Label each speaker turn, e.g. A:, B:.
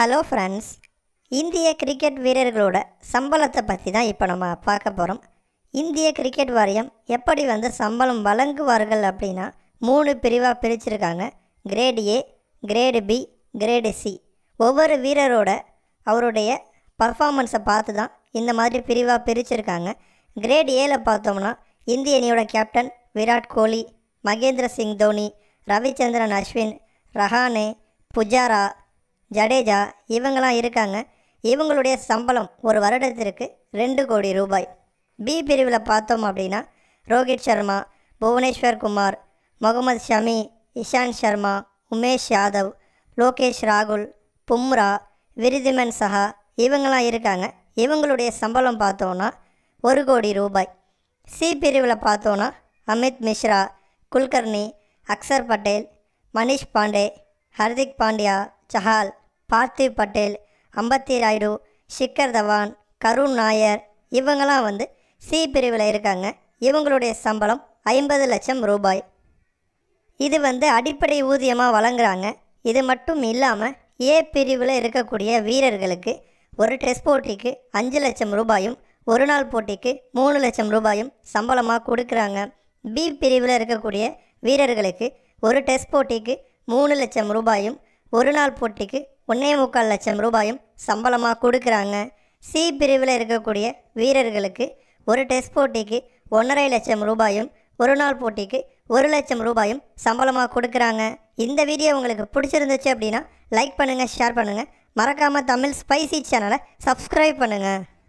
A: hello friends இந்திய cricket வீரர்களோட சம்பளத்தை பற்றி தான் இப்போ நம்ம பார்க்க போகிறோம் இந்திய கிரிக்கெட் வாரியம் எப்படி வந்து சம்பளம் வழங்குவார்கள் அப்படின்னா மூணு பிரிவாக பிரிச்சிருக்காங்க grade A grade B grade C ஒவ்வொரு வீரரோட அவருடைய பர்ஃபாமன்ஸை பார்த்து தான் இந்த மாதிரி பிரிவாக பிரிச்சிருக்காங்க கிரேட் ஏல பார்த்தோம்னா இந்திய அணியோட கேப்டன் விராட் கோலி மகேந்திர சிங் தோனி ரவிச்சந்திரன் அஸ்வின் ரஹானே புஜாரா ஜடேஜா இவங்களாம் இருக்காங்க இவங்களுடைய சம்பளம் ஒரு வருடத்திற்கு ரெண்டு கோடி ரூபாய் பி பிரிவில் பார்த்தோம் அப்படின்னா ரோஹித் சர்மா புவனேஸ்வர் குமார் முகமது ஷமி இஷாந்த் சர்மா உமேஷ் யாதவ் லோகேஷ் ராகுல் பும்ரா விருதிமன் சஹா இவங்களாம் இருக்காங்க இவங்களுடைய சம்பளம் பார்த்தோன்னா ஒரு கோடி ரூபாய் சி பிரிவில் பார்த்தோன்னா அமித் மிஸ்ரா குல்கர்னி அக்சர் பட்டேல் மணிஷ் பாண்டே ஹர்திக் பாண்டியா சஹால் பார்த்திவ் பட்டேல் அம்பத்தி ராயுடு ஷிக்கர் தவான் கருண் நாயர் இவங்கெல்லாம் வந்து சி பிரிவில் இருக்காங்க இவங்களுடைய சம்பளம் ஐம்பது லட்சம் ரூபாய் இது வந்து அடிப்படை ஊதியமாக வழங்குறாங்க இது மட்டும் இல்லாமல் ஏ பிரிவில் இருக்கக்கூடிய வீரர்களுக்கு ஒரு டெஸ்ட் போட்டிக்கு அஞ்சு லட்சம் ரூபாயும் ஒரு நாள் போட்டிக்கு மூணு லட்சம் ரூபாயும் சம்பளமாக கொடுக்குறாங்க பி பிரிவில் இருக்கக்கூடிய வீரர்களுக்கு ஒரு டெஸ்ட் போட்டிக்கு மூணு லட்சம் ரூபாயும் ஒரு நாள் போட்டிக்கு ஒன்றே முக்கால் லட்சம் ரூபாயும் சம்பளமாக கொடுக்குறாங்க சி பிரிவில் இருக்கக்கூடிய வீரர்களுக்கு ஒரு டெஸ்ட் போட்டிக்கு ஒன்றரை லட்சம் ரூபாயும் ஒரு நாள் போட்டிக்கு ஒரு லட்சம் ரூபாயும் சம்பளமாக கொடுக்குறாங்க இந்த வீடியோ உங்களுக்கு பிடிச்சிருந்துச்சு அப்படின்னா லைக் பண்ணுங்கள் ஷேர் பண்ணுங்கள் மறக்காமல் தமிழ் ஸ்பைசி சேனலை சப்ஸ்கிரைப் பண்ணுங்கள்